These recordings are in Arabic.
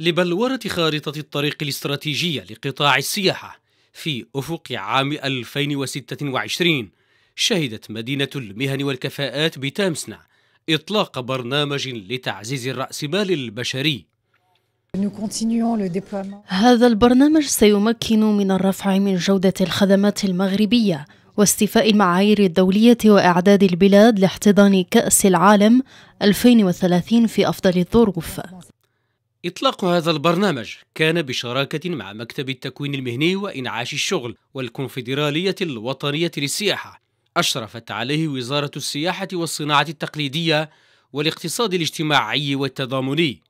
لبلورة خارطة الطريق الاستراتيجية لقطاع السياحة في أفق عام 2026 شهدت مدينة المهن والكفاءات بتامسنا إطلاق برنامج لتعزيز الرأسمال البشري هذا البرنامج سيمكن من الرفع من جودة الخدمات المغربية واستيفاء المعايير الدولية وإعداد البلاد لاحتضان كأس العالم 2030 في أفضل الظروف إطلاق هذا البرنامج كان بشراكة مع مكتب التكوين المهني وإنعاش الشغل والكونفدرالية الوطنية للسياحة أشرفت عليه وزارة السياحة والصناعة التقليدية والاقتصاد الاجتماعي والتضامني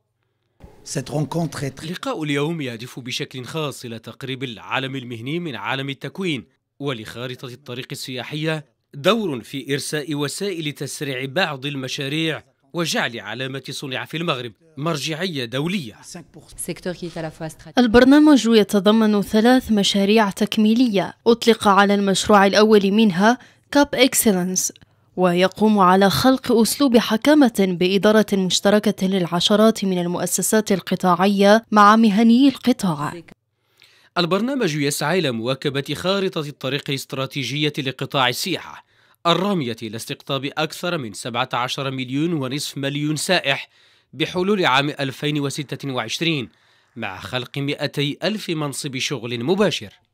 لقاء اليوم يهدف بشكل خاص إلى تقريب العالم المهني من عالم التكوين ولخارطة الطريق السياحية دور في إرساء وسائل تسريع بعض المشاريع وجعل علامة صنع في المغرب مرجعية دولية البرنامج يتضمن ثلاث مشاريع تكميلية أطلق على المشروع الأول منها كاب إكسلنس ويقوم على خلق أسلوب حكامة بإدارة مشتركة للعشرات من المؤسسات القطاعية مع مهنيي القطاع البرنامج يسعى إلى مواكبة خارطة الطريق الاستراتيجية لقطاع السياحة الرامية لاستقطاب أكثر من 17 مليون ونصف مليون سائح بحلول عام 2026 مع خلق 200 ألف منصب شغل مباشر